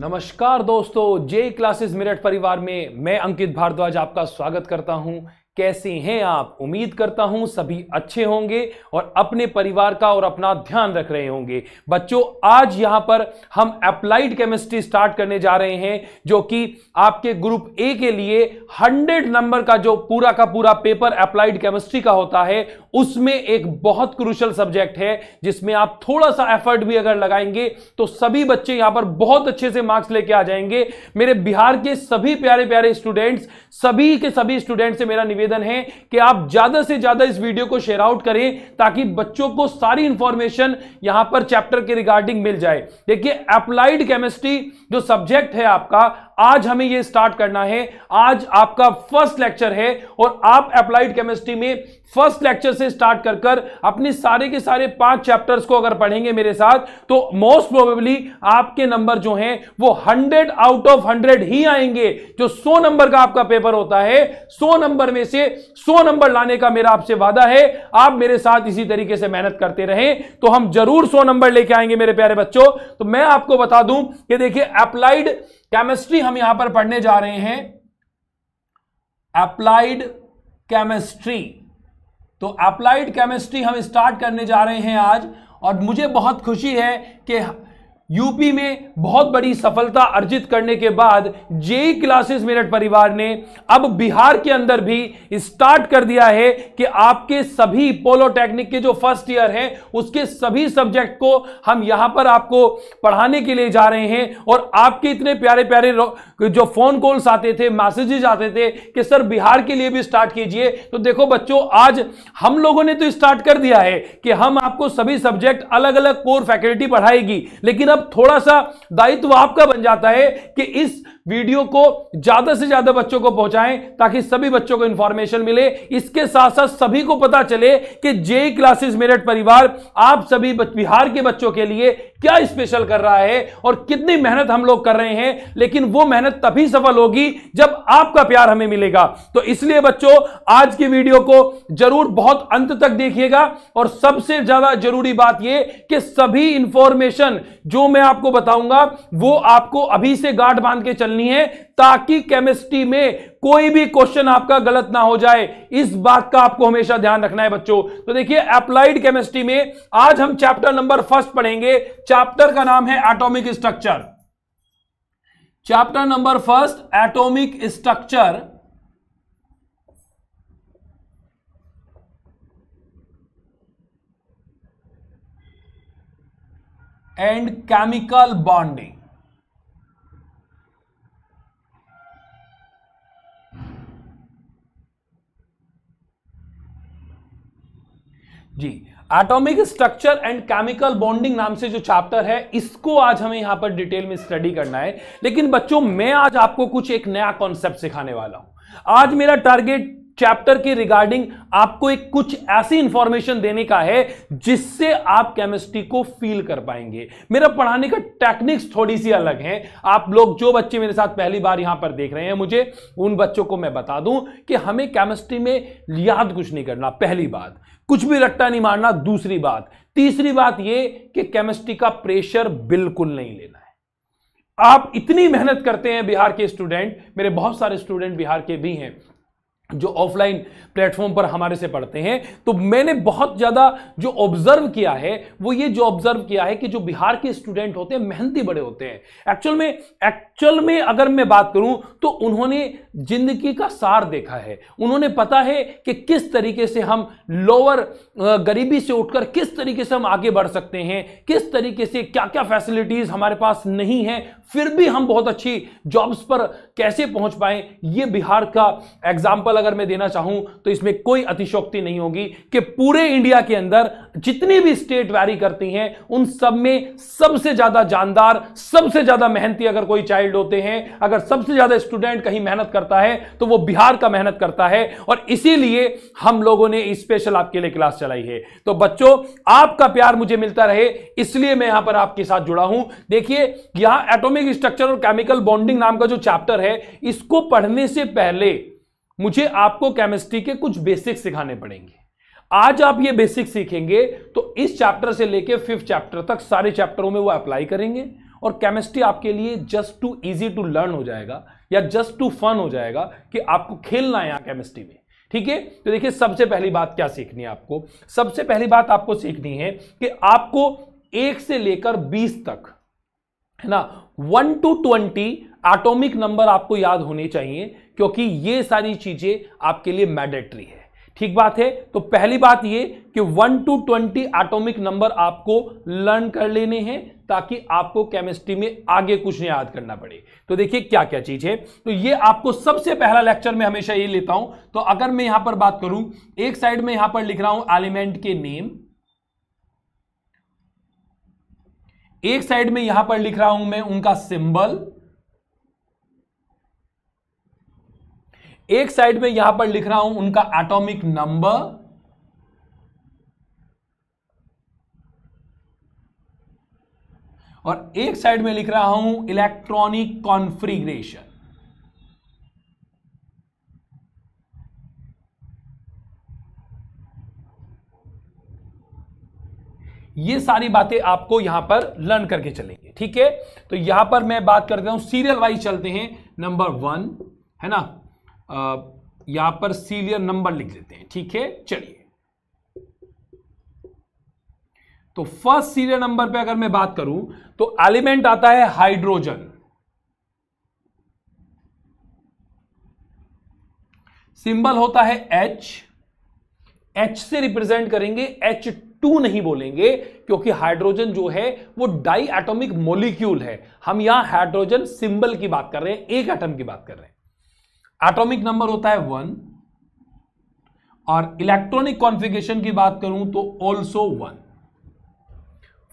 नमस्कार दोस्तों जे क्लासेस मेरठ परिवार में मैं अंकित भारद्वाज आपका स्वागत करता हूं कैसे हैं आप उम्मीद करता हूं सभी अच्छे होंगे और अपने परिवार का और अपना ध्यान रख रहे होंगे बच्चों आज यहां पर हम अप्लाइड केमिस्ट्री स्टार्ट करने जा रहे हैं जो कि आपके ग्रुप ए के लिए 100 नंबर का जो पूरा का पूरा पेपर अप्लाइड केमिस्ट्री का होता है उसमें एक बहुत क्रूशल सब्जेक्ट है जिसमें आप थोड़ा सा एफर्ट भी अगर लगाएंगे तो सभी बच्चे यहां पर बहुत अच्छे से मार्क्स लेके आ जाएंगे मेरे बिहार के सभी प्यारे प्यारे स्टूडेंट्स सभी के सभी स्टूडेंट से मेरा निवेदन है कि आप ज्यादा से ज्यादा इस वीडियो को शेयर आउट करें ताकि बच्चों को सारी इंफॉर्मेशन यहां पर चैप्टर के रिगार्डिंग मिल जाए देखिए अप्लाइड केमिस्ट्री जो सब्जेक्ट है आपका आज हमें यह स्टार्ट करना है आज आपका फर्स्ट लेक्चर है और आप अप्लाइड केमिस्ट्री में फर्स्ट लेक्चर से स्टार्ट कर कर अपने सारे के सारे पांच चैप्टर्स को अगर पढ़ेंगे मेरे साथ तो मोस्ट प्रोबेबली आपके नंबर जो हैं वो हंड्रेड आउट ऑफ हंड्रेड ही आएंगे जो सौ नंबर का आपका पेपर होता है सौ नंबर में से सौ नंबर लाने का मेरा आपसे वादा है आप मेरे साथ इसी तरीके से मेहनत करते रहें तो हम जरूर सौ नंबर लेके आएंगे मेरे प्यारे बच्चों तो मैं आपको बता दूं कि देखिए अप्लाइड केमिस्ट्री हम यहां पर पढ़ने जा रहे हैं अप्लाइड केमिस्ट्री तो अप्लाइड केमिस्ट्री हम स्टार्ट करने जा रहे हैं आज और मुझे बहुत खुशी है कि यूपी में बहुत बड़ी सफलता अर्जित करने के बाद जेई क्लासेस मेरठ परिवार ने अब बिहार के अंदर भी स्टार्ट कर दिया है कि आपके सभी पोलोटेक्निक के जो फर्स्ट ईयर हैं उसके सभी सब्जेक्ट को हम यहां पर आपको पढ़ाने के लिए जा रहे हैं और आपके इतने प्यारे प्यारे जो फोन कॉल्स आते थे मैसेजेज आते थे कि सर बिहार के लिए भी स्टार्ट कीजिए तो देखो बच्चों आज हम लोगों ने तो स्टार्ट कर दिया है कि हम आपको सभी सब्जेक्ट अलग अलग कोर फैकल्टी पढ़ाएगी लेकिन अब मतलब थोड़ा सा दायित्व आपका बन जाता है कि इस वीडियो को ज्यादा से ज्यादा बच्चों को पहुंचाएं ताकि सभी बच्चों को इंफॉर्मेशन मिले इसके साथ साथ सभी को पता चले कि जे क्लासेस मेरठ परिवार आप सभी बिहार के बच्चों के लिए क्या स्पेशल कर रहा है और कितनी मेहनत हम लोग कर रहे हैं लेकिन वो मेहनत तभी सफल होगी जब आपका प्यार हमें मिलेगा तो इसलिए बच्चों आज की वीडियो को जरूर बहुत अंत तक देखिएगा और सबसे ज्यादा जरूरी बात यह कि सभी इंफॉर्मेशन जो मैं आपको बताऊंगा वो आपको अभी से गांठ बांध के चलने करनी है ताकि केमिस्ट्री में कोई भी क्वेश्चन आपका गलत ना हो जाए इस बात का आपको हमेशा ध्यान रखना है बच्चों तो देखिए अप्लाइड केमिस्ट्री में आज हम चैप्टर नंबर फर्स्ट पढ़ेंगे चैप्टर का नाम है atomic structure chapter number first atomic structure and chemical bonding atomic structure and chemical bonding नाम से जो चैप्टर है इसको आज हमें यहां पर डिटेल में स्टडी करना है लेकिन बच्चों मैं आज आपको कुछ एक नया कॉन्सेप्ट सिखाने वाला हूं आज मेरा टारगेट चैप्टर के रिगार्डिंग आपको एक कुछ ऐसी इंफॉर्मेशन देने का है जिससे आप केमिस्ट्री को फील कर पाएंगे मेरा पढ़ाने का टेक्निक्स थोड़ी सी अलग है आप लोग जो बच्चे मेरे साथ पहली बार यहां पर देख रहे हैं मुझे उन बच्चों को मैं बता दूं कि हमें केमिस्ट्री में याद कुछ नहीं करना पहली बात कुछ भी रट्टा नहीं मारना दूसरी बात तीसरी बात यह कि केमिस्ट्री का प्रेशर बिल्कुल नहीं लेना है आप इतनी मेहनत करते हैं बिहार के स्टूडेंट मेरे बहुत सारे स्टूडेंट बिहार के भी हैं जो ऑफलाइन प्लेटफॉर्म पर हमारे से पढ़ते हैं तो मैंने बहुत ज़्यादा जो ऑब्जर्व किया है वो ये जो ऑब्जर्व किया है कि जो बिहार के स्टूडेंट होते हैं मेहनती बड़े होते हैं एक्चुअल में एक्चुअल में अगर मैं बात करूं तो उन्होंने जिंदगी का सार देखा है उन्होंने पता है कि किस तरीके से हम लोअर गरीबी से उठकर किस तरीके से हम आगे बढ़ सकते हैं किस तरीके से क्या क्या फैसिलिटीज़ हमारे पास नहीं है फिर भी हम बहुत अच्छी जॉब्स पर कैसे पहुंच पाए ये बिहार का एग्जाम्पल अगर मैं देना चाहूं तो इसमें कोई अतिशोक्ति नहीं होगी कि पूरे इंडिया के अंदर जितनी भी स्टेट वैरी करती हैं उन सब में सबसे ज्यादा जानदार सबसे ज्यादा मेहनती अगर कोई चाइल्ड होते हैं अगर सबसे ज्यादा स्टूडेंट कहीं मेहनत करता है तो वो बिहार का मेहनत करता है और इसीलिए हम लोगों ने स्पेशल आपके लिए क्लास चलाई है तो बच्चों आपका प्यार मुझे मिलता रहे इसलिए मैं यहां पर आपके साथ जुड़ा हूं देखिए यहां एटोमिक एटॉमिक स्ट्रक्चर और केमिकल बॉन्डिंग नाम का जो चैप्टर है इसको पढ़ने से पहले मुझे आपको केमिस्ट्री के कुछ बेसिक सिखाने पड़ेंगे आज आप ये बेसिक सीखेंगे तो इस चैप्टर से लेके फिफ्थ चैप्टर तक सारे चैप्टरों में वो अप्लाई करेंगे और केमिस्ट्री आपके लिए just too easy to learn हो जाएगा या जस्ट टू फन हो जाएगा कि आपको खेलना है यहां केमिस्ट्री में ठीक है तो देखिए सबसे पहली बात क्या सीखनी है आपको सबसे पहली बात आपको सीखनी है कि आपको एक से लेकर बीस तक है ना one to twenty atomic number आपको याद होने चाहिए क्योंकि ये सारी चीजें आपके लिए मैडेटरी है ठीक बात है तो पहली बात ये कि one to twenty atomic number आपको लर्न कर लेने हैं ताकि आपको केमिस्ट्री में आगे कुछ नहीं याद करना पड़े तो देखिए क्या क्या चीज है तो ये आपको सबसे पहला लेक्चर में हमेशा ये लेता हूं तो अगर मैं यहां पर बात करूं एक साइड में यहां पर लिख रहा हूं एलिमेंट के नेम एक साइड में यहां पर लिख रहा हूं मैं उनका सिंबल एक साइड में यहां पर लिख रहा हूं उनका एटॉमिक नंबर और एक साइड में लिख रहा हूं इलेक्ट्रॉनिक कॉन्फ्रिग्रेशन ये सारी बातें आपको यहां पर लर्न करके चलेंगे ठीक है तो यहां पर मैं बात करता हूं सीरियल वाइज चलते हैं नंबर वन है ना यहां पर सीरियल नंबर लिख देते हैं ठीक है चलिए तो फर्स्ट सीरियल नंबर पे अगर मैं बात करूं तो एलिमेंट आता है हाइड्रोजन सिंबल होता है H H से रिप्रेजेंट करेंगे H2 टू नहीं बोलेंगे क्योंकि हाइड्रोजन जो है वो डाई एटोमिक मोलिक्यूल है हम यहां हाइड्रोजन सिंबल की बात कर रहे हैं एक एटम की बात कर रहे हैं एटॉमिक नंबर होता है वन और इलेक्ट्रॉनिक कॉन्फ़िगरेशन की बात करूं तो ऑल्सो वन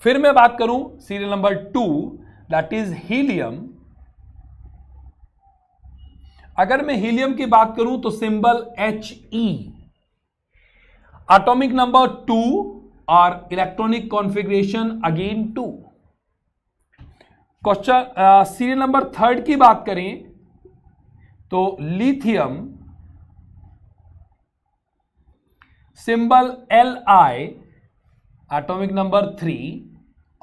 फिर मैं बात करूं serial number two that is helium अगर मैं हीलियम की बात करूं तो symbol H E atomic number two और electronic configuration again two question serial number third की बात करें तो lithium symbol L I atomic number three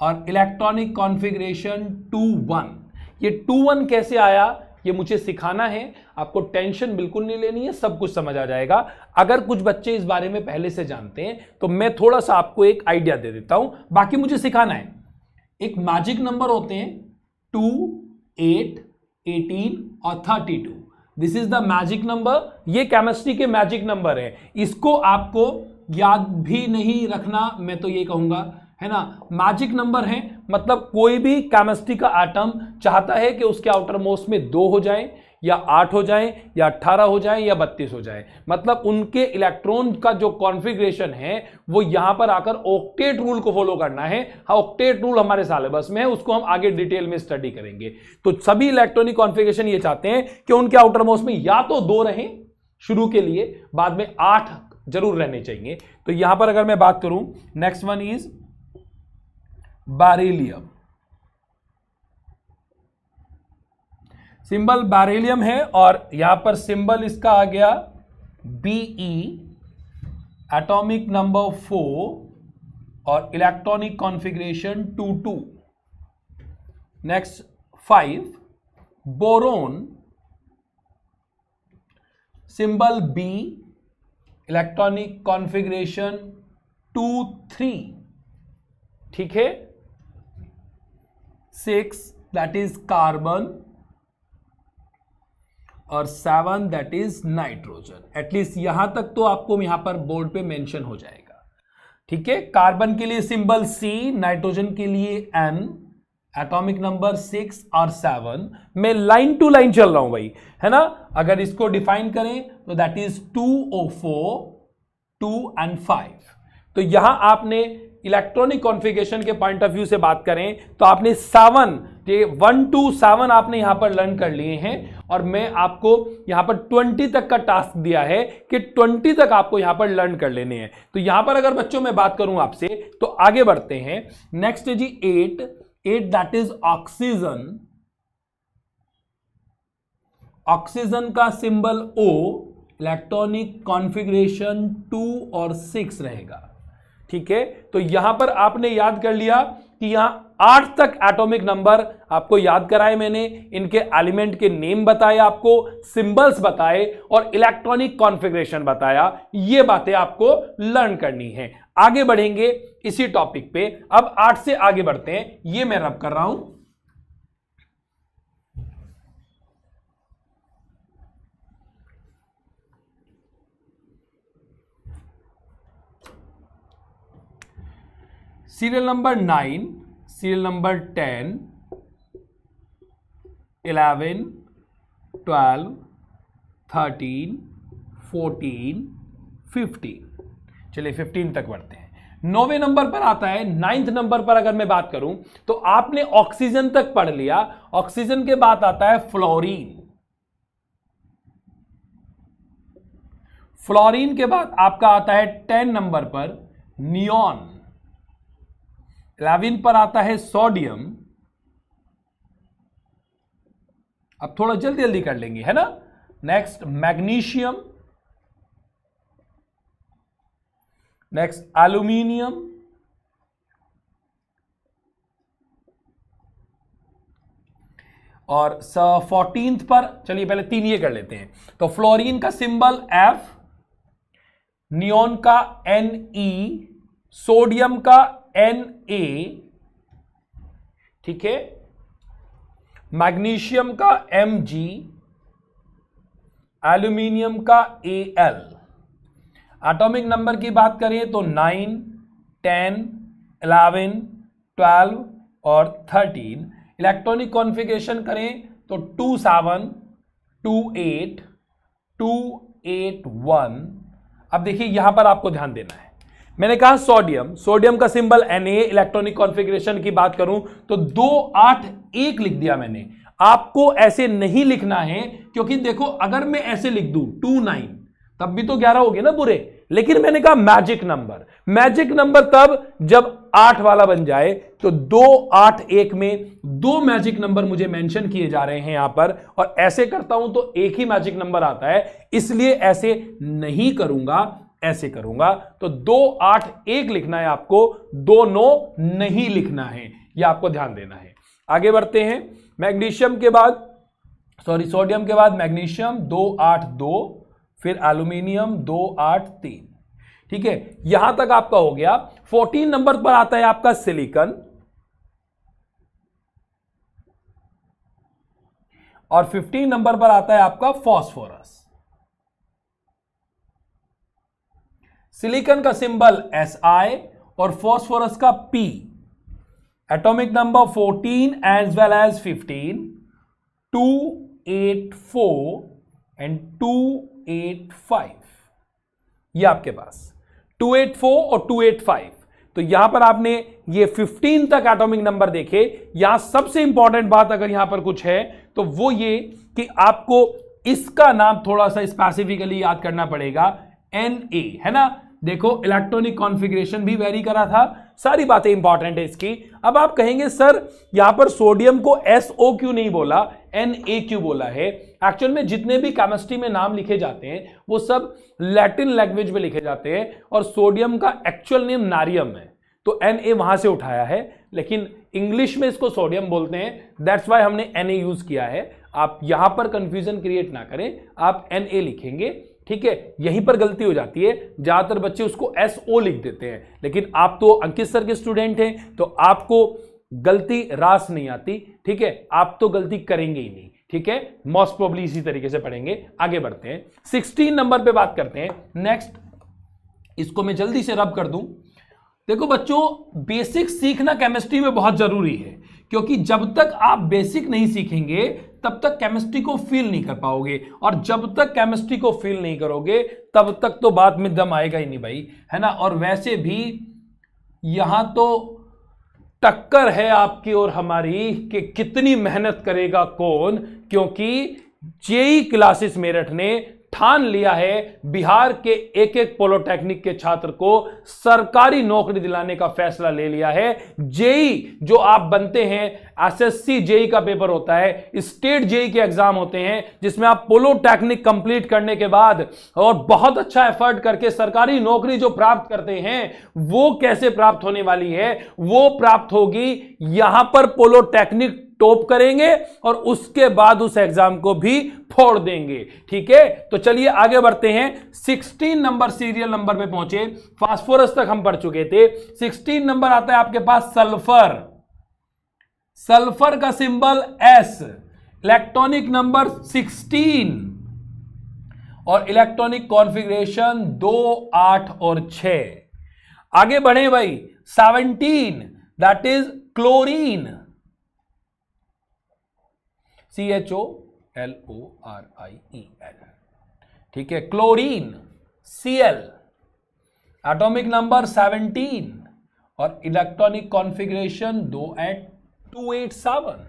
और इलेक्ट्रॉनिक कॉन्फ़िगरेशन टू वन ये टू वन कैसे आया ये मुझे सिखाना है आपको टेंशन बिल्कुल नहीं लेनी है सब कुछ समझ आ जाएगा अगर कुछ बच्चे इस बारे में पहले से जानते हैं तो मैं थोड़ा सा आपको एक आइडिया दे देता हूं बाकी मुझे सिखाना है एक मैजिक नंबर होते हैं टू एट एटीन और thirty two this is the magic number ये केमिस्ट्री के मैजिक नंबर है इसको आपको याद भी नहीं रखना मैं तो ये कहूंगा है ना मैजिक नंबर है मतलब कोई भी केमिस्ट्री का एटम चाहता है कि उसके आउटर मोस्ट में दो हो जाए या आठ हो जाए या अट्ठारह हो जाए या बत्तीस हो जाए मतलब उनके इलेक्ट्रॉन का जो कॉन्फ़िगरेशन है वो यहां पर आकर ऑक्टेट रूल को फॉलो करना है हाँ ऑक्टेट रूल हमारे सिलेबस में है उसको हम आगे डिटेल में स्टडी करेंगे तो सभी इलेक्ट्रॉनिक कॉन्फ़िगरेशन ये चाहते हैं कि उनके आउटर मोस्ट में या तो दो रहें शुरू के लिए बाद में आठ जरूर रहने चाहिए तो यहां पर अगर मैं बात करूं next one is beryllium symbol beryllium है और यहां पर सिंबल इसका आ गया बीई एटॉमिक नंबर फोर और electronic configuration two two next five boron symbol B electronic configuration two three ठीक है सिक्स दैट इज कार्बन और seven that is nitrogen at least यहां तक तो आपको यहां पर बोर्ड पे मेंशन हो जाएगा ठीक है कार्बन के लिए सिंबल सी नाइट्रोजन के लिए एन एटॉमिक नंबर सिक्स और सेवन मैं लाइन टू लाइन चल रहा हूं भाई है ना अगर इसको डिफाइन करें तो that is two O four two and five तो यहां आपने इलेक्ट्रॉनिक कॉन्फ़िगरेशन के पॉइंट ऑफ व्यू से बात करें तो आपने सावन ये वन टू सेवन आपने यहां पर लर्न कर लिए हैं और मैं आपको यहां पर ट्वेंटी तक का टास्क दिया है कि ट्वेंटी तक आपको यहां पर लर्न कर लेने हैं तो यहां पर अगर बच्चों मैं बात करूं आपसे तो आगे बढ़ते हैं नेक्स्ट है G eight eight that is oxygen oxygen का symbol O electronic configuration two और सिक्स रहेगा ठीक है तो यहां पर आपने याद कर लिया कि यहां आठ तक एटॉमिक नंबर आपको याद कराए मैंने इनके एलिमेंट के नेम बताए आपको सिंबल्स बताए और इलेक्ट्रॉनिक कॉन्फ़िगरेशन बताया ये बातें आपको लर्न करनी है आगे बढ़ेंगे इसी टॉपिक पे अब आठ से आगे बढ़ते हैं ये मैं रब कर रहा हूं serial number nine serial number ten eleven twelve thirteen fourteen fifteen चलिए फिफ्टीन तक बढ़ते हैं नौवे नंबर पर आता है नाइन्थ नंबर पर अगर मैं बात करूं तो आपने ऑक्सीजन तक पढ़ लिया ऑक्सीजन के बाद आता है फ्लोरीन फ्लोरीन के बाद आपका आता है टेन नंबर पर नियॉन क्लाविन पर आता है सोडियम अब थोड़ा जल्दी जल्दी कर लेंगे है ना नेक्स्ट मैग्नीशियम नेक्स्ट एल्यूमिनियम और फोर्टीन पर चलिए पहले तीन ये कर लेते हैं तो फ्लोरीन का सिंबल एफ नियोन का एन ई सोडियम का एन ए ठीक है मैग्नीशियम का एम जी एल्यूमिनियम का ए एल एटोमिक नंबर की बात करें तो नाइन टेन इलेवन ट्वेल्व और थर्टीन इलेक्ट्रॉनिक कॉन्फ़िगरेशन करें तो two seven two eight two eight one अब देखिए यहां पर आपको ध्यान देना है मैंने कहा सोडियम सोडियम का सिंबल Na इलेक्ट्रॉनिक कॉन्फ़िगरेशन की बात करूं तो दो आठ एक लिख दिया मैंने आपको ऐसे नहीं लिखना है क्योंकि देखो अगर मैं ऐसे लिख दू टू नाइन तब भी तो ग्यारह हो गए ना बुरे लेकिन मैंने कहा मैजिक नंबर मैजिक नंबर तब जब आठ वाला बन जाए तो दो आठ एक में दो मैजिक नंबर मुझे मेंशन किए जा रहे हैं यहां पर और ऐसे करता हूं तो एक ही मैजिक नंबर आता है इसलिए ऐसे नहीं करूंगा ऐसे करूंगा तो दो आठ एक लिखना है आपको दो नौ नहीं लिखना है यह आपको ध्यान देना है आगे बढ़ते हैं मैग्नीशियम के बाद सॉरी सोडियम के बाद मैग्नीशियम दो आठ दो फिर एल्यूमिनियम दो आठ तीन ठीक है यहां तक आपका हो गया फोर्टीन नंबर पर आता है आपका सिलिकन और फिफ्टीन नंबर पर आता है आपका फॉस्फोरस सिलिकन का सिंबल एस आई और फॉस्फोरस का P atomic number 14 as well as 15 two eight four and two eight five ये आपके पास टू एट फोर और टू एट फाइव तो यहां पर आपने ये 15 तक एटॉमिक नंबर देखे यहां सबसे इंपॉर्टेंट बात अगर यहां पर कुछ है तो वो ये कि आपको इसका नाम थोड़ा सा स्पेसिफिकली याद करना पड़ेगा एन ए है ना देखो इलेक्ट्रॉनिक कॉन्फ़िगरेशन भी वेरी करा था सारी बातें इंपॉर्टेंट है इसकी अब आप कहेंगे सर यहां पर सोडियम को एस ओ क्यू नहीं बोला एन ए क्यू बोला है एक्चुअल में जितने भी केमिस्ट्री में नाम लिखे जाते हैं वो सब लैटिन लैंग्वेज में लिखे जाते हैं और सोडियम का एक्चुअल नेम नारियम है तो एन ए वहां से उठाया है लेकिन इंग्लिश में इसको सोडियम बोलते हैं दैट्स वाई हमने एन ए यूज किया है आप यहां पर कंफ्यूजन क्रिएट ना करें आप एन ए लिखेंगे ठीक है यहीं पर गलती हो जाती है ज़्यादातर बच्चे उसको एस ओ लिख देते हैं लेकिन आप तो अंकित सर के स्टूडेंट हैं तो आपको गलती रास नहीं आती ठीक है आप तो गलती करेंगे ही नहीं ठीक है मोस्ट प्रॉब्ली इसी तरीके से पढ़ेंगे आगे बढ़ते हैं सिक्सटीन नंबर पर बात करते हैं नेक्स्ट इसको मैं जल्दी से रब कर दू देखो बच्चों बेसिक सीखना केमिस्ट्री में बहुत जरूरी है क्योंकि जब तक आप बेसिक नहीं सीखेंगे तब तक केमिस्ट्री को फील नहीं कर पाओगे और जब तक केमिस्ट्री को फील नहीं करोगे तब तक तो बाद में दम आएगा ही नहीं भाई है ना और वैसे भी यहां तो टक्कर है आपकी और हमारी कि कितनी मेहनत करेगा कौन क्योंकि जेई क्लासेस मेरठ ने ठान लिया है बिहार के एक एक पोलोटेक्निक के छात्र को सरकारी नौकरी दिलाने का फैसला ले लिया है जेई जो आप बनते हैं एसएससी जेई का पेपर होता है स्टेट जेई के एग्जाम होते हैं जिसमें आप पोलोटेक्निक कंप्लीट करने के बाद और बहुत अच्छा एफर्ट करके सरकारी नौकरी जो प्राप्त करते हैं वो कैसे प्राप्त होने वाली है वो प्राप्त होगी यहां पर पोलोटेक्निक टॉप करेंगे और उसके बाद उस एग्जाम को भी फोड़ देंगे ठीक है तो चलिए आगे बढ़ते हैं 16 नंबर सीरियल नंबर पे पहुंचे फास्फोरस तक हम पढ़ चुके थे 16 नंबर आता है आपके पास सल्फर सल्फर का सिंबल एस इलेक्ट्रॉनिक नंबर 16 और इलेक्ट्रॉनिक कॉन्फ़िगरेशन दो आठ और छ आगे बढ़े भाई 17 that is chlorine C H O L O R I E L ठीक है chlorine C L atomic number seventeen और इलेक्ट्रॉनिक कॉन्फ़िगरेशन दो eight two eight seven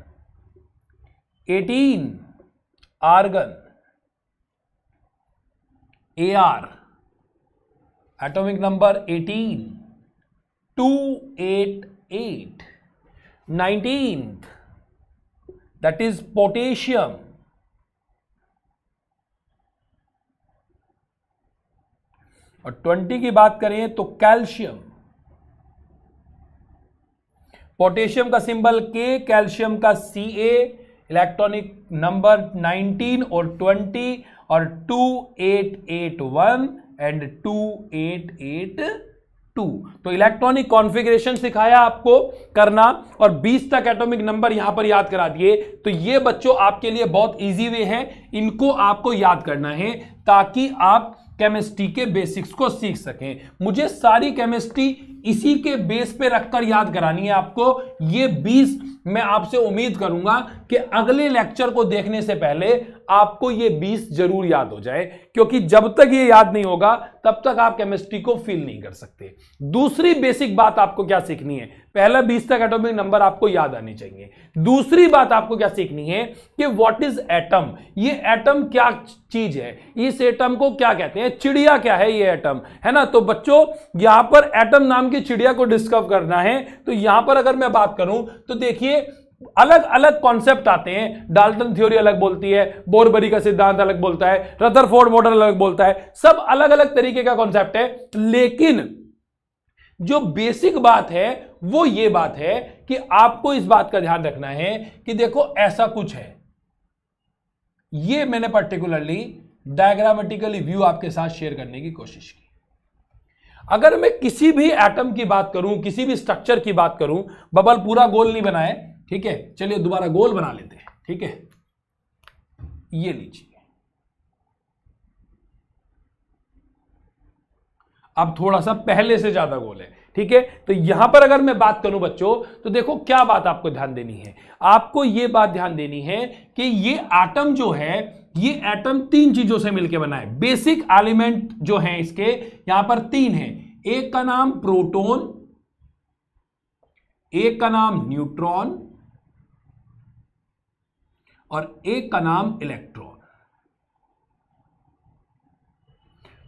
eighteen argon A R atomic number eighteen two eight eight nineteen that is potassium और 20 की बात करें तो calcium potassium का सिंबल के कैल्शियम का C ए electronic number 19 और 20 और 2881 एंड 2881 टू तो इलेक्ट्रॉनिक कॉन्फ़िगरेशन सिखाया आपको करना और 20 तक एटॉमिक नंबर यहां पर याद करा दिए तो ये बच्चों आपके लिए बहुत इजी वे हैं इनको आपको याद करना है ताकि आप केमिस्ट्री के बेसिक्स को सीख सकें मुझे सारी केमिस्ट्री इसी के बेस पे रखकर याद करानी है आपको ये 20 मैं आपसे उम्मीद करूंगा कि अगले लेक्चर को देखने से पहले आपको ये 20 जरूर याद हो जाए क्योंकि जब तक ये याद नहीं होगा तब तक आप केमिस्ट्री को फील नहीं कर सकते दूसरी बेसिक बात आपको क्या सीखनी है पहला बीस तक एटॉमिक नंबर आपको याद आने चाहिए दूसरी बात आपको क्या सीखनी है कि व्हाट इज एटम ये एटम क्या चीज है इस एटम को क्या कहते हैं चिड़िया क्या है ये एटम है ना तो बच्चों यहां पर एटम नाम की चिड़िया को डिस्कवर करना है तो यहां पर अगर मैं बात करूं तो देखिए अलग अलग कॉन्सेप्ट आते हैं डाल्टन थ्योरी अलग बोलती है बोरबरी का सिद्धांत अलग बोलता है रदरफोर्ड मॉडल अलग बोलता है सब अलग अलग तरीके का कॉन्सेप्ट है लेकिन जो बेसिक बात है वो ये बात है कि आपको इस बात का ध्यान रखना है कि देखो ऐसा कुछ है ये मैंने पर्टिकुलरली डायग्रामेटिकली व्यू आपके साथ शेयर करने की कोशिश की अगर मैं किसी भी एटम की बात करूं किसी भी स्ट्रक्चर की बात करूं बबल पूरा गोल नहीं बनाए ठीक है चलिए दोबारा गोल बना लेते हैं ठीक है ये लीजिए अब थोड़ा सा पहले से ज्यादा गोल है ठीक है तो यहां पर अगर मैं बात करूं बच्चों तो देखो क्या बात आपको ध्यान देनी है आपको ये बात ध्यान देनी है कि ये आटम जो है ये एटम तीन चीजों से मिलकर बना है बेसिक एलिमेंट जो है इसके यहां पर तीन है एक का नाम प्रोटोन एक का नाम न्यूट्रॉन और एक का नाम इलेक्ट्रॉन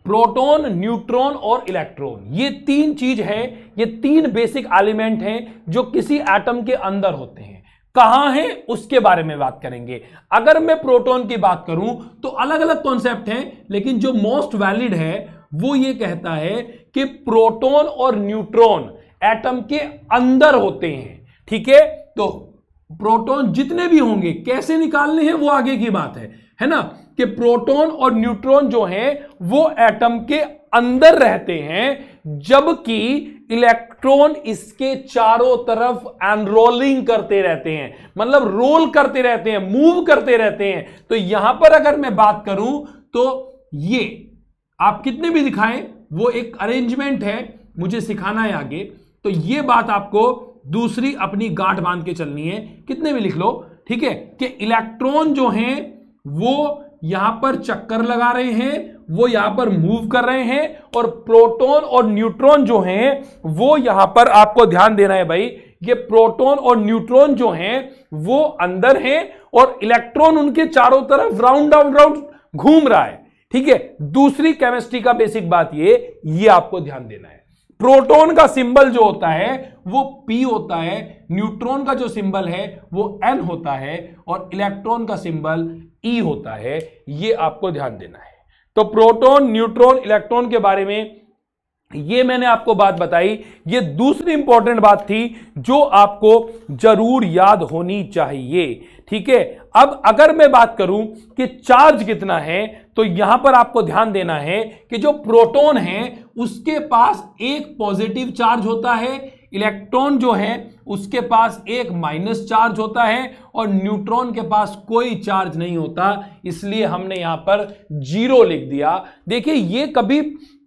प्रोटॉन न्यूट्रॉन और इलेक्ट्रॉन ये तीन चीज है ये तीन बेसिक एलिमेंट हैं जो किसी एटम के अंदर होते हैं कहां है उसके बारे में बात करेंगे अगर मैं प्रोटॉन की बात करूं तो अलग अलग कॉन्सेप्ट हैं लेकिन जो मोस्ट वैलिड है वो ये कहता है कि प्रोटोन और न्यूट्रॉन एटम के अंदर होते हैं ठीक है तो प्रोटॉन जितने भी होंगे कैसे निकालने हैं वो आगे की बात है है ना कि प्रोटॉन और न्यूट्रॉन जो हैं वो एटम के अंदर रहते हैं जबकि इलेक्ट्रॉन इसके चारों तरफ एनरोलिंग करते रहते हैं मतलब रोल करते रहते हैं मूव करते रहते हैं तो यहां पर अगर मैं बात करूं तो ये आप कितने भी दिखाएं वो एक अरेंजमेंट है मुझे सिखाना है आगे तो ये बात आपको दूसरी अपनी गांठ बांध के चलनी है कितने भी लिख लो ठीक है कि इलेक्ट्रॉन जो हैं वो यहां पर चक्कर लगा रहे हैं वो यहां पर मूव कर रहे हैं और प्रोटॉन और न्यूट्रॉन जो हैं वो यहां पर आपको ध्यान देना है भाई ये प्रोटॉन और न्यूट्रॉन जो हैं वो अंदर हैं और इलेक्ट्रॉन उनके चारों तरफ राउंड राउंड राउंड घूम रहा है ठीक है दूसरी केमिस्ट्री का बेसिक बात ये ये आपको ध्यान देना है प्रोटॉन का सिंबल जो होता है वो P होता है न्यूट्रॉन का जो सिंबल है वो N होता है और इलेक्ट्रॉन का सिंबल E होता है ये आपको ध्यान देना है तो प्रोटॉन न्यूट्रॉन इलेक्ट्रॉन के बारे में ये मैंने आपको बात बताई ये दूसरी इंपॉर्टेंट बात थी जो आपको जरूर याद होनी चाहिए ठीक है अब अगर मैं बात करूं कि चार्ज कितना है तो यहां पर आपको ध्यान देना है कि जो प्रोटॉन है उसके पास एक पॉजिटिव चार्ज होता है इलेक्ट्रॉन जो है उसके पास एक माइनस चार्ज होता है और न्यूट्रॉन के पास कोई चार्ज नहीं होता इसलिए हमने यहां पर जीरो लिख दिया देखिए ये कभी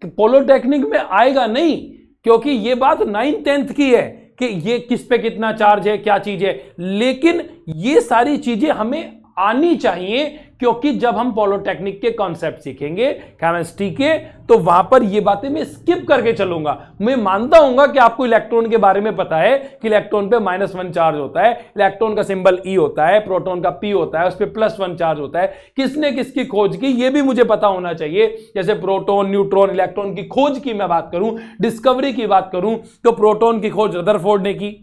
पोलोटेक्निक में आएगा नहीं क्योंकि ये बात नाइन टेंथ की है कि ये किस पे कितना चार्ज है क्या चीज है लेकिन ये सारी चीजें हमें आनी चाहिए क्योंकि जब हम पॉलोटेक्निक के कॉन्सेप्ट सीखेंगे केमिस्ट्री के तो वहां पर ये बातें मैं स्किप करके चलूंगा मैं मानता हूंगा कि आपको इलेक्ट्रॉन के बारे में पता है कि इलेक्ट्रॉन पे माइनस वन चार्ज होता है इलेक्ट्रॉन का सिंबल ई e होता है प्रोटॉन का पी होता है उस पर प्लस वन चार्ज होता है किसने किसकी खोज की यह भी मुझे पता होना चाहिए जैसे प्रोटोन न्यूट्रॉन इलेक्ट्रॉन की खोज की मैं बात करूं डिस्कवरी की बात करूं तो प्रोटोन की खोज रदरफोर्ड ने की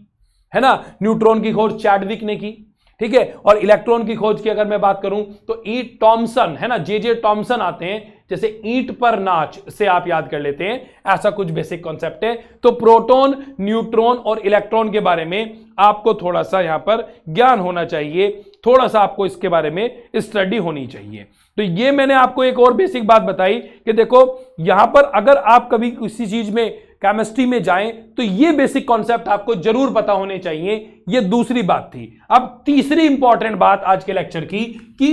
है ना न्यूट्रॉन की खोज चैडविक ने की ठीक है और इलेक्ट्रॉन की खोज की अगर मैं बात करूं तो ईट e टॉमसन है ना जे जे टॉमसन आते हैं जैसे ईट पर नाच से आप याद कर लेते हैं ऐसा कुछ बेसिक कॉन्सेप्ट है तो प्रोटॉन, न्यूट्रॉन और इलेक्ट्रॉन के बारे में आपको थोड़ा सा यहां पर ज्ञान होना चाहिए थोड़ा सा आपको इसके बारे में स्टडी होनी चाहिए तो ये मैंने आपको एक और बेसिक बात बताई कि देखो यहां पर अगर आप कभी किसी चीज में केमिस्ट्री में जाएं तो ये बेसिक कॉन्सेप्ट आपको जरूर पता होने चाहिए ये दूसरी बात थी अब तीसरी इंपॉर्टेंट बात आज के लेक्चर की कि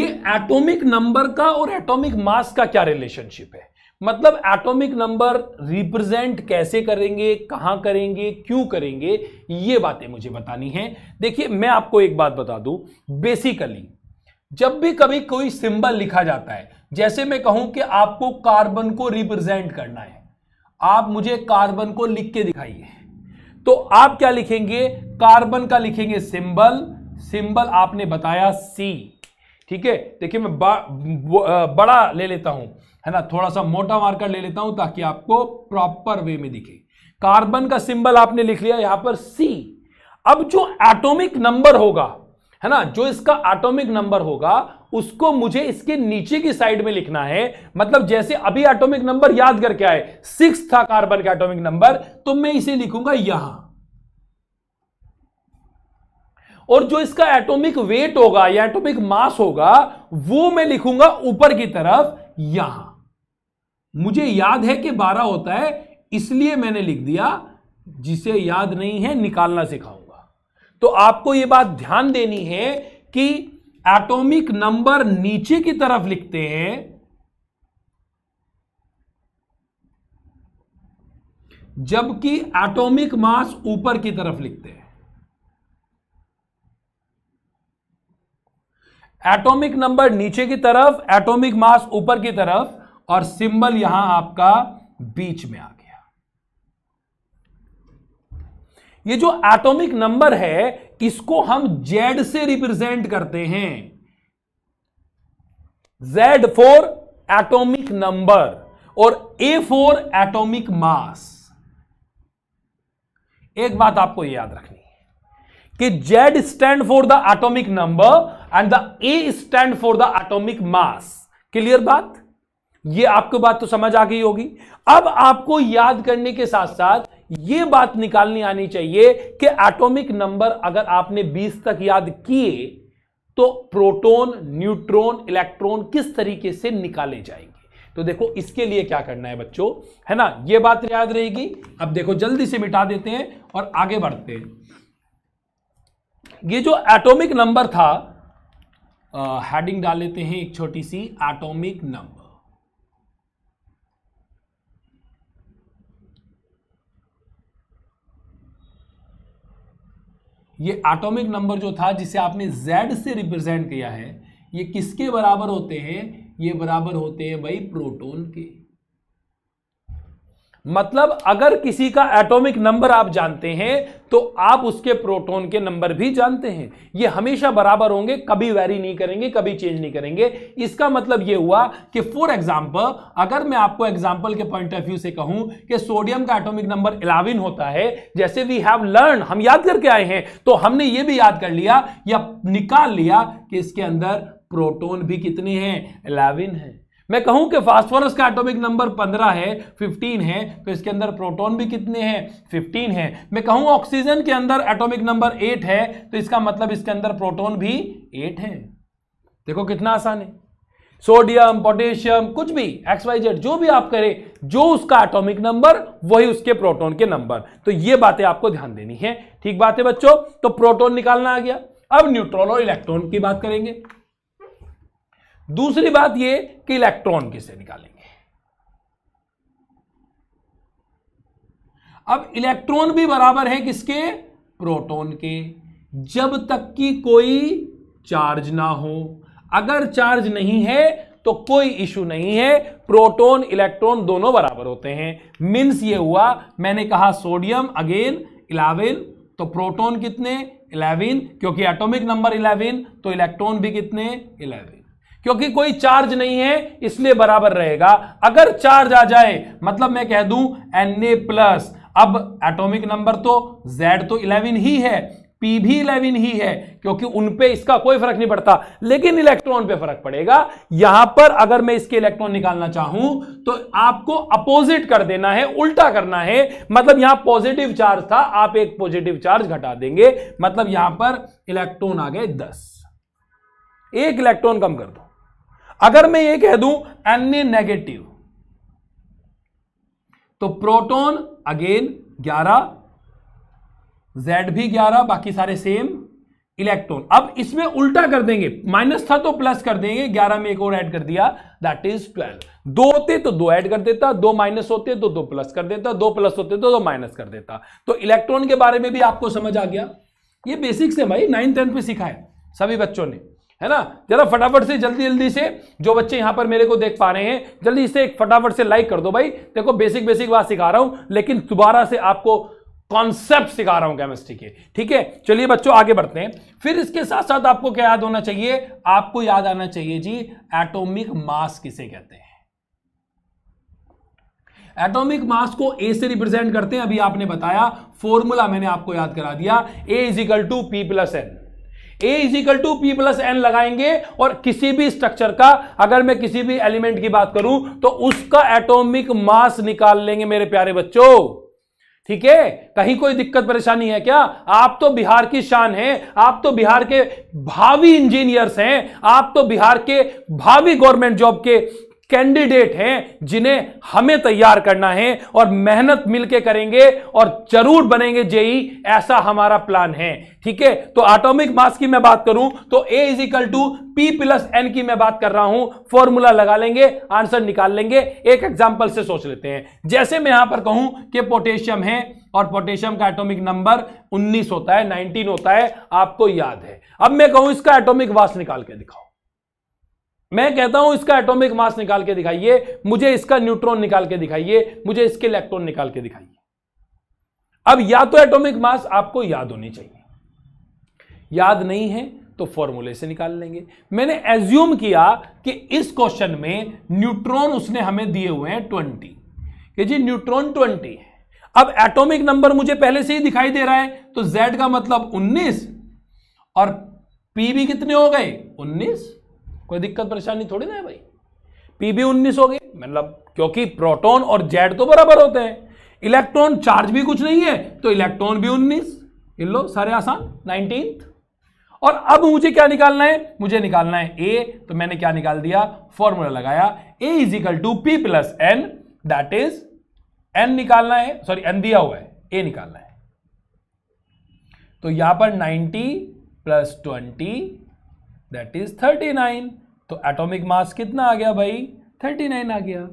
ये एटॉमिक नंबर का और एटॉमिक मास का क्या रिलेशनशिप है मतलब एटॉमिक नंबर रिप्रेजेंट कैसे करेंगे कहां करेंगे क्यों करेंगे ये बातें मुझे बतानी है देखिए मैं आपको एक बात बता दूं बेसिकली जब भी कभी कोई सिंबल लिखा जाता है जैसे मैं कहूं कि आपको कार्बन को रिप्रेजेंट करना है आप मुझे कार्बन को लिख के दिखाइए तो आप क्या लिखेंगे कार्बन का लिखेंगे सिंबल सिंबल आपने बताया सी ठीक है देखिए मैं बड़ा ले लेता हूं है ना थोड़ा सा मोटा मार्कर ले लेता हूं ताकि आपको प्रॉपर वे में दिखे कार्बन का सिंबल आपने लिख लिया यहां पर सी अब जो एटॉमिक नंबर होगा है ना जो इसका एटॉमिक नंबर होगा उसको मुझे इसके नीचे की साइड में लिखना है मतलब जैसे अभी एटॉमिक नंबर याद करके आए सिक्स था कार्बन का एटॉमिक नंबर तो मैं इसे लिखूंगा यहां और जो इसका एटॉमिक वेट होगा या एटॉमिक मास होगा वो मैं लिखूंगा ऊपर की तरफ यहां मुझे याद है कि 12 होता है इसलिए मैंने लिख दिया जिसे याद नहीं है निकालना सिखाऊंगा तो आपको यह बात ध्यान देनी है कि एटॉमिक नंबर नीचे की तरफ लिखते हैं जबकि एटॉमिक मास ऊपर की तरफ लिखते हैं एटॉमिक नंबर नीचे की तरफ एटॉमिक मास ऊपर की तरफ और सिंबल यहां आपका बीच में आ गया ये जो एटॉमिक नंबर है किसको हम जेड से रिप्रेजेंट करते हैं जेड फॉर एटॉमिक नंबर और ए फॉर एटॉमिक मास एक बात आपको याद रखनी है कि Z stand for the atomic number and the A stand for the atomic mass clear बात ये आपको बात तो समझ आ गई होगी अब आपको याद करने के साथ साथ ये बात निकालनी आनी चाहिए कि एटॉमिक नंबर अगर आपने 20 तक याद किए तो प्रोटॉन, न्यूट्रॉन इलेक्ट्रॉन किस तरीके से निकाले जाएंगे तो देखो इसके लिए क्या करना है बच्चों है ना ये बात याद रहेगी अब देखो जल्दी से मिटा देते हैं और आगे बढ़ते हैं ये जो एटॉमिक नंबर था हेडिंग डाल लेते हैं एक छोटी सी एटॉमिक नंबर ये एटॉमिक नंबर जो था जिसे आपने जेड से रिप्रेजेंट किया है ये किसके बराबर होते हैं ये बराबर होते हैं भाई प्रोटोन के मतलब अगर किसी का एटॉमिक नंबर आप जानते हैं तो आप उसके प्रोटॉन के नंबर भी जानते हैं ये हमेशा बराबर होंगे कभी वैरी नहीं करेंगे कभी चेंज नहीं करेंगे इसका मतलब ये हुआ कि फॉर एग्जांपल अगर मैं आपको एग्जांपल के पॉइंट ऑफ व्यू से कहूं कि सोडियम का एटॉमिक नंबर इलेवन होता है जैसे वी हैव लर्न हम याद करके आए हैं तो हमने ये भी याद कर लिया या निकाल लिया कि इसके अंदर प्रोटोन भी कितने हैं इलेवन है मैं कहूं कि फास्फोरस का एटॉमिक नंबर 15 है 15 है तो इसके अंदर प्रोटॉन भी कितने हैं 15 है मैं कहूं ऑक्सीजन के अंदर एटॉमिक नंबर 8 है तो इसका मतलब इसके अंदर प्रोटॉन भी 8 है देखो कितना आसान है सोडियम पोटेशियम कुछ भी एक्स वाई जेड जो भी आप करें जो उसका एटॉमिक नंबर वही उसके प्रोटोन के नंबर तो ये बातें आपको ध्यान देनी है ठीक बात है बच्चों तो प्रोटोन निकालना आ गया अब न्यूट्रॉन और इलेक्ट्रॉन की बात करेंगे दूसरी बात यह कि इलेक्ट्रॉन किसे निकालेंगे अब इलेक्ट्रॉन भी बराबर है किसके प्रोटॉन के जब तक कि कोई चार्ज ना हो अगर चार्ज नहीं है तो कोई इशू नहीं है प्रोटॉन इलेक्ट्रॉन दोनों बराबर होते हैं मीन्स ये हुआ मैंने कहा सोडियम अगेन इलेवन तो प्रोटॉन कितने इलेवन क्योंकि एटॉमिक नंबर इलेवन तो इलेक्ट्रॉन भी कितने इलेवन क्योंकि कोई चार्ज नहीं है इसलिए बराबर रहेगा अगर चार्ज आ जाए मतलब मैं कह दूं ए प्लस अब एटॉमिक नंबर तो Z तो 11 ही है पी भी इलेवन ही है क्योंकि उन पे इसका कोई फर्क नहीं पड़ता लेकिन इलेक्ट्रॉन पे फर्क पड़ेगा यहां पर अगर मैं इसके इलेक्ट्रॉन निकालना चाहूं तो आपको अपोजिट कर देना है उल्टा करना है मतलब यहां पॉजिटिव चार्ज था आप एक पॉजिटिव चार्ज घटा देंगे मतलब यहां पर इलेक्ट्रॉन आ गए दस एक इलेक्ट्रॉन कम कर दो अगर मैं ये कह दूं एन नेगेटिव तो प्रोटॉन अगेन 11 जेड भी 11 बाकी सारे सेम इलेक्ट्रॉन अब इसमें उल्टा कर देंगे माइनस था तो प्लस कर देंगे 11 में एक और ऐड कर दिया दैट इज 12 दो होते तो दो ऐड कर देता दो माइनस होते तो दो प्लस कर देता दो प्लस होते तो दो माइनस कर देता तो इलेक्ट्रॉन के बारे में भी आपको समझ आ गया ये बेसिक्स है भाई नाइन टेंथ में सिखा है सभी बच्चों ने है ना जरा फटाफट से जल्दी जल्दी से जो बच्चे यहां पर मेरे को देख पा रहे हैं जल्दी एक फटाफट से लाइक कर दो भाई देखो बेसिक बेसिक बात सिखा रहा हूं लेकिन दोबारा से आपको कॉन्सेप्ट सिखा रहा हूं केमिस्ट्री के ठीक है चलिए बच्चों आगे बढ़ते हैं फिर इसके साथ साथ आपको क्या याद होना चाहिए आपको याद आना चाहिए जी एटोमिक मास किसे कहते हैं एटॉमिक मास को ए से रिप्रेजेंट करते हैं अभी आपने बताया फॉर्मूला मैंने आपको याद करा दिया A is equal to P plus N A is to P plus N लगाएंगे और किसी भी स्ट्रक्चर का अगर मैं किसी भी एलिमेंट की बात करूं तो उसका एटॉमिक मास निकाल लेंगे मेरे प्यारे बच्चों ठीक है कहीं कोई दिक्कत परेशानी है क्या आप तो बिहार की शान हैं आप तो बिहार के भावी इंजीनियर्स हैं आप तो बिहार के भावी गवर्नमेंट जॉब के कैंडिडेट हैं जिन्हें हमें तैयार करना है और मेहनत मिलके करेंगे और जरूर बनेंगे जेई ऐसा हमारा प्लान है ठीक है तो एटॉमिक मास की मैं बात करूं तो A is equal to P plus N की मैं बात कर रहा हूं फॉर्मूला लगा लेंगे आंसर निकाल लेंगे एक एग्जाम्पल से सोच लेते हैं जैसे मैं यहां पर कहूं कि पोटेशियम है और पोटेशियम का एटॉमिक नंबर 19 होता है 19 होता है आपको याद है अब मैं कहूं इसका एटॉमिक वास निकाल के दिखाऊं मैं कहता हूं इसका एटॉमिक मास निकाल के दिखाइए मुझे इसका न्यूट्रॉन निकाल के दिखाइए मुझे इसके इलेक्ट्रॉन निकाल के दिखाइए अब या तो एटॉमिक मास आपको याद होनी चाहिए याद नहीं है तो फॉर्मूले से निकाल लेंगे मैंने एज्यूम किया कि इस क्वेश्चन में न्यूट्रॉन उसने हमें दिए हुए हैं ट्वेंटी जी न्यूट्रॉन ट्वेंटी है अब एटॉमिक नंबर मुझे पहले से ही दिखाई दे रहा है तो जेड का मतलब उन्नीस और पी भी कितने हो गए उन्नीस कोई दिक्कत परेशानी थोड़ी ना है भाई पी भी उन्नीस हो गई मतलब क्योंकि प्रोटोन और जेड तो बराबर होते हैं इलेक्ट्रॉन चार्ज भी कुछ नहीं है तो इलेक्ट्रॉन भी उन्नीस लो सारे आसान नाइनटीन और अब मुझे क्या निकालना है मुझे निकालना है ए तो मैंने क्या निकाल दिया फॉर्मूला लगाया A is equal to P plus N that is N निकालना है सॉरी एन दिया हुआ है ए निकालना है तो यहां पर ninety plus twenty that is 39 तो एटॉमिक मास कितना आ गया भाई 39 आ गया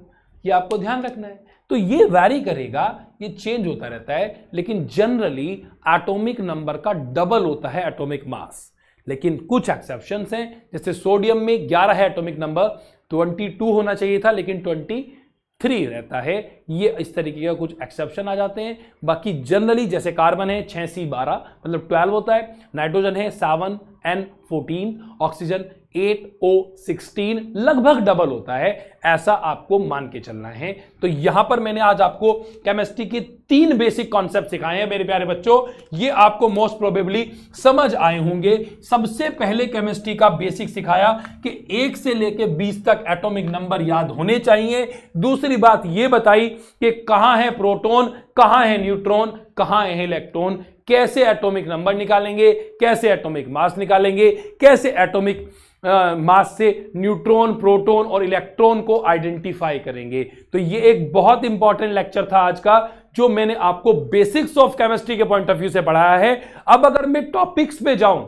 ये आपको ध्यान रखना है तो ये वैरी करेगा ये चेंज होता रहता है लेकिन जनरली एटॉमिक नंबर का डबल होता है एटॉमिक मास लेकिन कुछ एक्सेप्शन हैं जैसे सोडियम में 11 है एटॉमिक नंबर 22 होना चाहिए था लेकिन 23 रहता है ये इस तरीके का कुछ एक्सेप्शन आ जाते हैं बाकी जनरली जैसे कार्बन है छः सी बारह मतलब 12 होता है नाइट्रोजन है seven N fourteen oxygen eight O sixteen लगभग डबल होता है ऐसा आपको मान के चलना है तो यहां पर मैंने आज आपको केमिस्ट्री के तीन बेसिक कॉन्सेप्ट सिखाए हैं मेरे प्यारे बच्चों ये आपको मोस्ट प्रोबेबली समझ आए होंगे सबसे पहले केमिस्ट्री का बेसिक सिखाया कि एक से लेकर बीस तक एटॉमिक नंबर याद होने चाहिए दूसरी बात यह बताई कि कहां है प्रोटोन कहां है न्यूट्रॉन कहाँ है इलेक्ट्रॉन कैसे एटॉमिक नंबर निकालेंगे कैसे एटॉमिक मास निकालेंगे कैसे एटॉमिक मास से न्यूट्रॉन प्रोटॉन और इलेक्ट्रॉन को आइडेंटिफाई करेंगे तो ये एक बहुत इंपॉर्टेंट लेक्चर था आज का जो मैंने आपको बेसिक्स ऑफ केमिस्ट्री के पॉइंट ऑफ व्यू से पढ़ाया है अब अगर मैं टॉपिक्स में जाऊं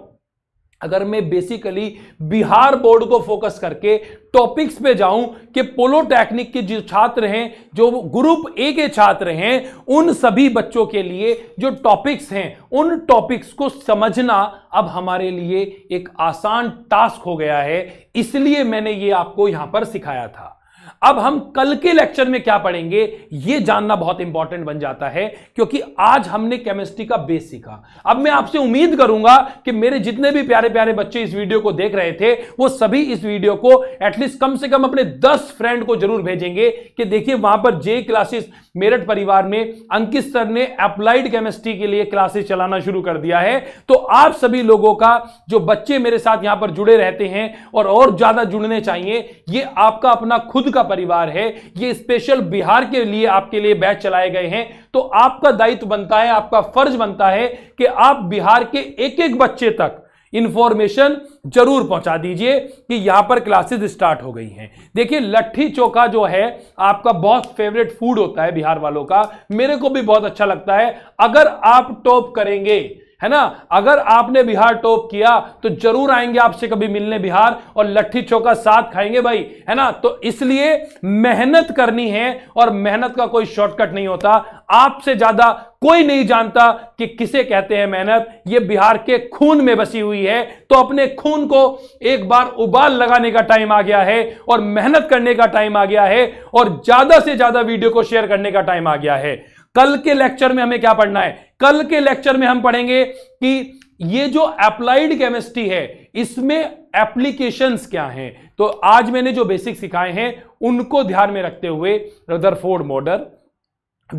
अगर मैं बेसिकली बिहार बोर्ड को फोकस करके टॉपिक्स पे जाऊं कि पोलोटेक्निक के जो छात्र हैं जो ग्रुप ए के छात्र हैं उन सभी बच्चों के लिए जो टॉपिक्स हैं उन टॉपिक्स को समझना अब हमारे लिए एक आसान टास्क हो गया है इसलिए मैंने ये आपको यहां पर सिखाया था अब हम कल के लेक्चर में क्या पढ़ेंगे ये जानना बहुत इंपॉर्टेंट बन जाता है क्योंकि आज हमने केमिस्ट्री का बेस सीखा अब मैं आपसे उम्मीद करूंगा कि मेरे जितने भी प्यारे प्यारे बच्चे इस वीडियो को देख रहे थे वो सभी इस वीडियो को एटलीस्ट कम से कम अपने दस फ्रेंड को जरूर भेजेंगे कि देखिए वहां पर जे क्लासेस मेरठ परिवार में अंकित सर ने अप्लाइड केमिस्ट्री के लिए क्लासेस चलाना शुरू कर दिया है तो आप सभी लोगों का जो बच्चे मेरे साथ यहां पर जुड़े रहते हैं और और ज्यादा जुड़ने चाहिए ये आपका अपना खुद का परिवार है ये स्पेशल बिहार के लिए आपके लिए बैच चलाए गए हैं तो आपका दायित्व बनता है आपका फर्ज बनता है कि आप बिहार के एक एक बच्चे तक इंफॉर्मेशन जरूर पहुंचा दीजिए कि यहां पर क्लासेस स्टार्ट हो गई हैं देखिए लट्ठी चोखा जो है आपका बहुत फेवरेट फूड होता है बिहार वालों का मेरे को भी बहुत अच्छा लगता है अगर आप टॉप करेंगे है ना अगर आपने बिहार टॉप किया तो जरूर आएंगे आपसे कभी मिलने बिहार और लट्ठी चौका साथ खाएंगे भाई है ना तो इसलिए मेहनत करनी है और मेहनत का कोई शॉर्टकट नहीं होता आपसे ज्यादा कोई नहीं जानता कि किसे कहते हैं मेहनत ये बिहार के खून में बसी हुई है तो अपने खून को एक बार उबाल लगाने का टाइम आ गया है और मेहनत करने का टाइम आ गया है और ज्यादा से ज्यादा वीडियो को शेयर करने का टाइम आ गया है कल के लेक्चर में हमें क्या पढ़ना है कल के लेक्चर में हम पढ़ेंगे कि ये जो अप्लाइड केमिस्ट्री है इसमें एप्लीकेशंस क्या हैं तो आज मैंने जो बेसिक सिखाए हैं उनको ध्यान में रखते हुए Rutherford model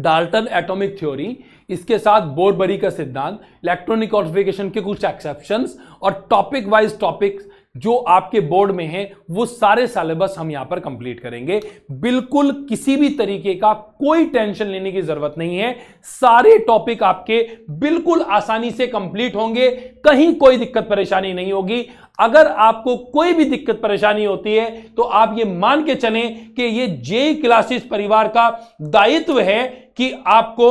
Dalton atomic theory इसके साथ बोरबरी का सिद्धांत इलेक्ट्रॉनिक क्वालिफिकेशन के कुछ एक्सेप्शंस और टॉपिक वाइज टॉपिक्स जो आपके बोर्ड में है वो सारे सिलेबस हम यहां पर कंप्लीट करेंगे बिल्कुल किसी भी तरीके का कोई टेंशन लेने की जरूरत नहीं है सारे टॉपिक आपके बिल्कुल आसानी से कंप्लीट होंगे कहीं कोई दिक्कत परेशानी नहीं होगी अगर आपको कोई भी दिक्कत परेशानी होती है तो आप ये मान के चले कि ये जे क्लासेस परिवार का दायित्व है कि आपको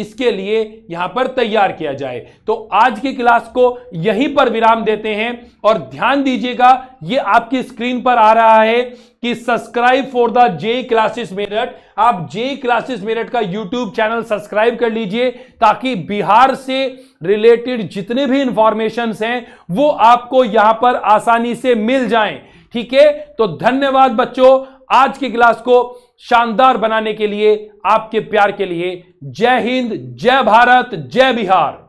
इसके लिए यहां पर तैयार किया जाए तो आज की क्लास को यहीं पर विराम देते हैं और ध्यान दीजिएगा ये आपकी स्क्रीन पर आ रहा है कि subscribe for the J classes Meerut आप जे क्लासेस मेरठ का यूट्यूब चैनल सब्सक्राइब कर लीजिए ताकि बिहार से रिलेटेड जितने भी इंफॉर्मेशन हैं वो आपको यहां पर आसानी से मिल जाएं ठीक है तो धन्यवाद बच्चों आज की क्लास को शानदार बनाने के लिए आपके प्यार के लिए जय हिंद जय भारत जय बिहार